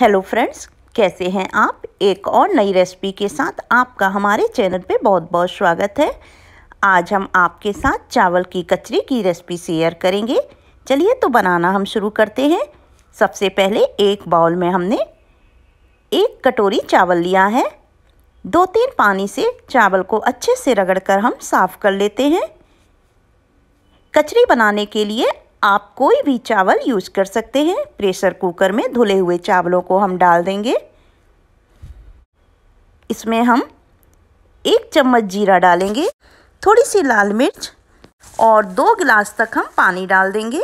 hello friends कैसे हैं आप एक और नई रेसिपी के साथ आपका हमारे चैनल पे बहुत बहुत स्वागत है आज हम आपके साथ चावल की कचरी की रेसिपी शेयर करेंगे चलिए तो बनाना हम शुरू करते हैं सबसे पहले एक बाउल में हमने एक कटोरी चावल लिया है दो तीन पानी से चावल को अच्छे से रगड़कर हम साफ़ कर लेते हैं कचरी बनाने के लिए आप कोई भी चावल यूज कर सकते हैं प्रेशर कुकर में धुले हुए चावलों को हम डाल देंगे इसमें हम एक चम्मच जीरा डालेंगे थोड़ी सी लाल मिर्च और दो गिलास तक हम पानी डाल देंगे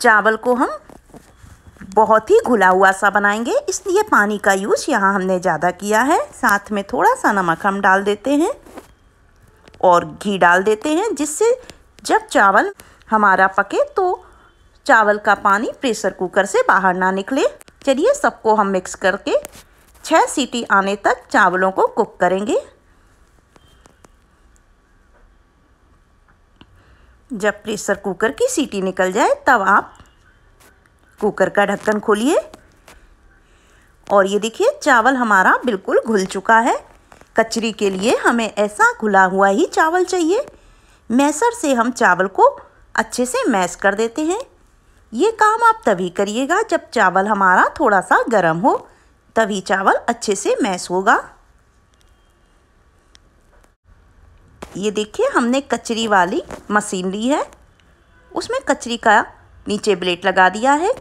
चावल को हम बहुत ही घुला हुआ सा बनाएंगे इसलिए पानी का यूज़ यहाँ हमने ज़्यादा किया है साथ में थोड़ा सा नमक हम डाल देते हैं और घी डाल देते हैं जिससे जब चावल हमारा पके तो चावल का पानी प्रेशर कुकर से बाहर ना निकले चलिए सबको हम मिक्स करके छः सीटी आने तक चावलों को कुक करेंगे जब प्रेशर कुकर की सीटी निकल जाए तब आप कुकर का ढक्कन खोलिए और ये देखिए चावल हमारा बिल्कुल घुल चुका है कचरी के लिए हमें ऐसा घुला हुआ ही चावल चाहिए मैसर से हम चावल को अच्छे से मैस कर देते हैं ये काम आप तभी करिएगा जब चावल हमारा थोड़ा सा गर्म हो तभी चावल अच्छे से मैस होगा ये देखिए हमने कचरी वाली मशीन ली है उसमें कचरी का नीचे ब्लेड लगा दिया है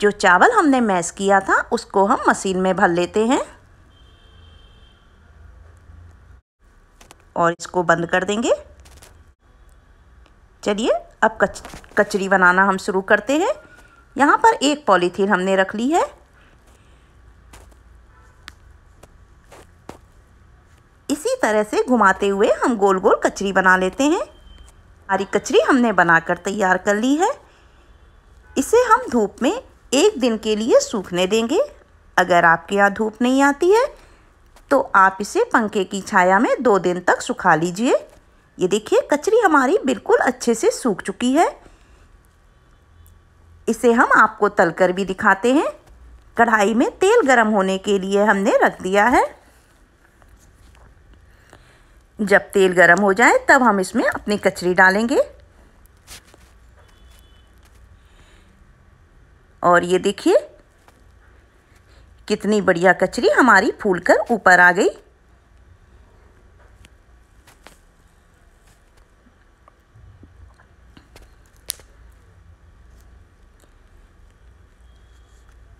जो चावल हमने मैश किया था उसको हम मशीन में भर लेते हैं और इसको बंद कर देंगे चलिए अब कच कचरी बनाना हम शुरू करते हैं यहाँ पर एक पॉलीथीन हमने रख ली है इसी तरह से घुमाते हुए हम गोल गोल कचरी बना लेते हैं हमारी कचरी हमने बनाकर तैयार कर ली है इसे हम धूप में एक दिन के लिए सूखने देंगे अगर आपके यहाँ धूप नहीं आती है तो आप इसे पंखे की छाया में दो दिन तक सुखा लीजिए ये देखिए कचरी हमारी बिल्कुल अच्छे से सूख चुकी है इसे हम आपको तल कर भी दिखाते हैं कढ़ाई में तेल गरम होने के लिए हमने रख दिया है जब तेल गरम हो जाए तब हम इसमें अपनी कचरी डालेंगे और ये देखिए कितनी बढ़िया कचरी हमारी फूल कर ऊपर आ गई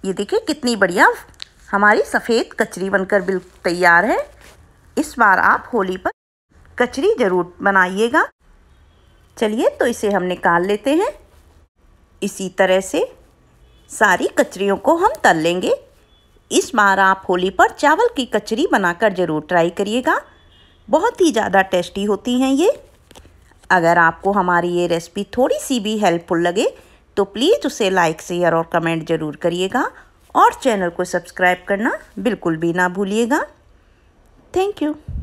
ये देखिए कितनी बढ़िया हमारी सफ़ेद कचरी बनकर बिल तैयार है इस बार आप होली पर कचरी ज़रूर बनाइएगा चलिए तो इसे हम निकाल लेते हैं इसी तरह से सारी कचरियों को हम तल लेंगे इस बार आप होली पर चावल की कचरी बनाकर ज़रूर ट्राई करिएगा बहुत ही ज़्यादा टेस्टी होती हैं ये अगर आपको हमारी ये रेसिपी थोड़ी सी भी हेल्पफुल लगे तो प्लीज़ उसे लाइक शेयर और कमेंट ज़रूर करिएगा और चैनल को सब्सक्राइब करना बिल्कुल भी ना भूलिएगा थैंक यू